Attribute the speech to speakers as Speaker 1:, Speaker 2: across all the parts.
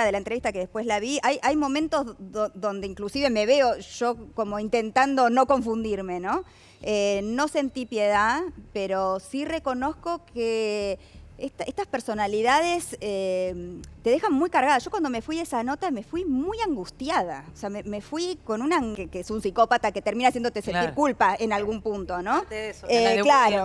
Speaker 1: de la entrevista que después la vi, hay, momentos donde inclusive me veo yo como intentando no confundirme, ¿no? Eh, no sentí piedad, pero sí reconozco que estas personalidades eh, te dejan muy cargada. Yo cuando me fui esa nota me fui muy angustiada. O sea, me, fui con una que, es un psicópata que termina haciéndote sentir culpa en algún punto, ¿no? Eh, claro.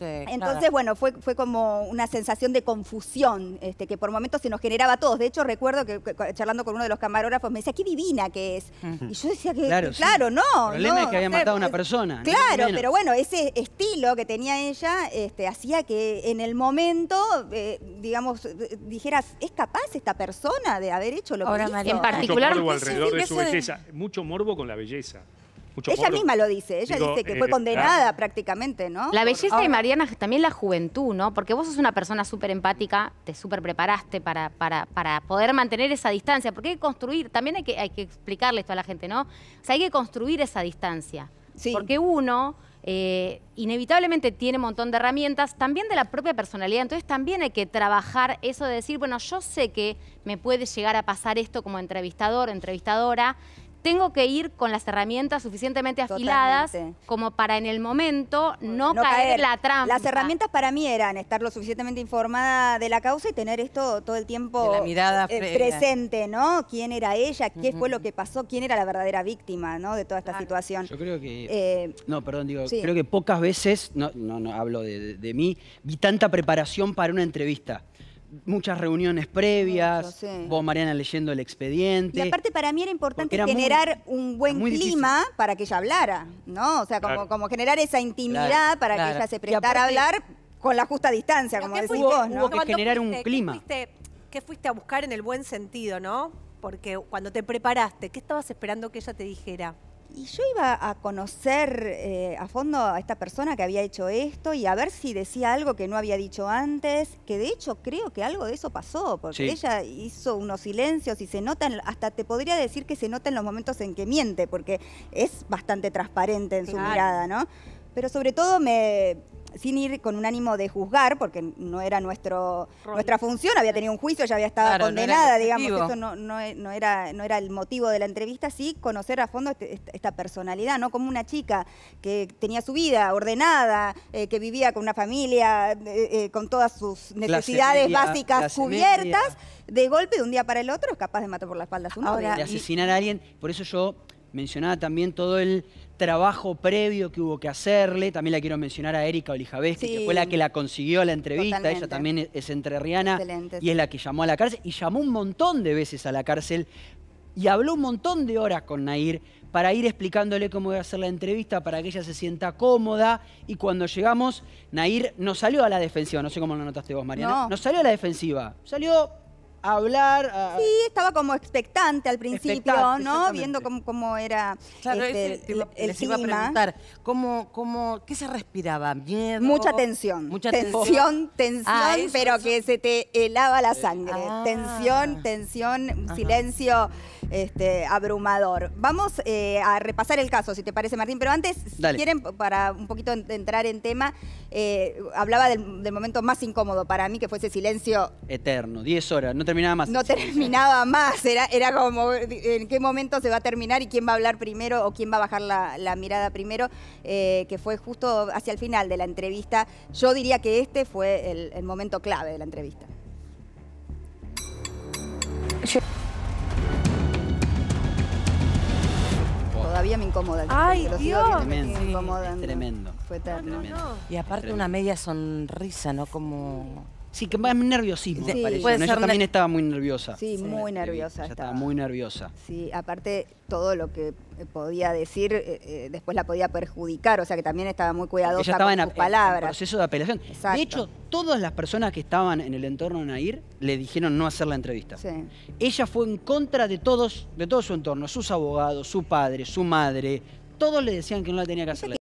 Speaker 2: Entonces,
Speaker 1: bueno, fue, fue como una sensación de confusión este, que por momentos se nos generaba a todos. De hecho, recuerdo que, charlando con uno de los camarógrafos me decía, qué divina que es. Y yo decía que, claro, no. El problema es que había matado a una persona. Claro, pero bueno, ese estilo que tenía ella este, hacía que en el momento, eh, digamos, eh, dijeras, es capaz esta persona de haber hecho lo que hizo. En particular, mucho morbo alrededor su belleza,
Speaker 2: mucho morbo con la belleza. Mucho ella misma lo
Speaker 1: dice, ella dice que eh, fue eh, condenada ah. prácticamente, ¿no? La belleza de Mariana es también la juventud, ¿no? Porque vos sos una persona súper empática, te súper preparaste para, para, poder mantener esa distancia, porque hay que construir, también hay que, hay que explicarle esto a la gente, ¿no? O sea, hay que construir esa distancia. Sí. Porque uno eh, inevitablemente tiene un montón de herramientas, también de la propia personalidad. Entonces también hay que trabajar eso de decir, bueno, yo sé que me puede llegar a pasar esto como entrevistador, entrevistadora, tengo que ir con las herramientas suficientemente afiladas como para en el momento no, caer, en la trampa. Las herramientas para mí eran estar lo suficientemente informada de la causa y tener esto todo el tiempo mirada eh, presente, ¿no? ¿Quién era ella? ¿Qué fue lo que pasó? ¿Quién era la verdadera víctima ¿no? de toda esta situación?
Speaker 2: Yo creo que... Eh, no, perdón, digo, creo que pocas veces, no, no, hablo de mí, vi tanta preparación para una entrevista muchas reuniones previas, vos Mariana leyendo el expediente. Y aparte para mí era importante generar
Speaker 1: un buen clima para que ella hablara, ¿no? O sea, como, generar esa intimidad para que ella se prestara a hablar con la justa distancia, como decís vos, ¿no? Hubo generar un clima. fuiste, ¿Qué fuiste a buscar en el buen sentido, no? Porque cuando te preparaste, ¿qué estabas esperando que ella te dijera? y yo iba a conocer eh, a fondo a esta persona que había hecho esto y a ver si decía algo que no había dicho antes, que de hecho creo que algo de eso pasó, porque ella hizo unos silencios y se notan, hasta te podría decir que se nota en los momentos en que miente, porque es bastante transparente en su mirada, ¿no? Pero sobre todo me, sin ir con un ánimo de juzgar, porque no era nuestro, nuestra función, había tenido un juicio, ya había estado condenada, digamos, eso no, no, era, no era el motivo de la entrevista, sí conocer a fondo este, este, esta personalidad, ¿no? Como una chica que tenía su vida ordenada, eh, que vivía con una familia, eh, eh, con todas sus necesidades básicas cubiertas, de golpe de un día para el otro es capaz de matar por la espalda a su madre. asesinar
Speaker 2: a alguien, por eso yo mencionaba también todo el trabajo previo que hubo que hacerle. También la quiero mencionar a Erika Olijabeski, que fue la que la consiguió la entrevista. Ella también es entrerriana y es la que llamó a la cárcel. Y llamó un montón de veces a la cárcel y habló un montón de horas con Nair para ir explicándole cómo iba a hacer la entrevista, para que ella se sienta cómoda. Y cuando llegamos, Nair no salió a la defensiva. No sé cómo lo notaste vos, Mariana. No, no salió a la defensiva. Salió hablar. Sí,
Speaker 1: estaba como expectante al principio, ¿no? Viendo cómo, cómo era este, el, les Iba a preguntar,
Speaker 2: ¿cómo, qué se respiraba? ¿Miedo? Mucha tensión. Mucha tensión,
Speaker 1: tensión, ah, pero que se te helaba la sangre. Ah. Tensión, tensión, silencio este, abrumador. Vamos eh, a repasar el caso, si te parece, Martín, pero antes, si quieren, para un poquito entrar en tema, eh, hablaba del, momento más incómodo para mí, que fue ese silencio...
Speaker 2: Eterno, 10 horas, no terminaba más. No
Speaker 1: terminaba más, era, era como en qué momento se va a terminar y quién va a hablar primero o quién va a bajar la, mirada primero, eh, que fue justo hacia el final de la entrevista. Yo diría que este fue el, momento clave de la entrevista. me incomoda. Ay, los Dios. Digo, me, me incomodan,
Speaker 2: tremendo. Fue tremendo. Y aparte una media sonrisa, ¿no? Como Sí, que más nerviosismo, sí. ella también estaba muy nerviosa. Sí, muy nerviosa. Ella estaba. muy nerviosa.
Speaker 1: Sí, aparte todo lo que eh, podía decir eh, eh, después la podía perjudicar, o sea que también estaba muy cuidadosa con sus palabras. En
Speaker 2: proceso de apelación. De hecho, todas las personas que estaban en el entorno de Nair le dijeron no hacer la entrevista. Sí. Ella fue en contra de todos, de todo su entorno, sus abogados, su padre, su madre, todos le decían que no la tenía que hacer.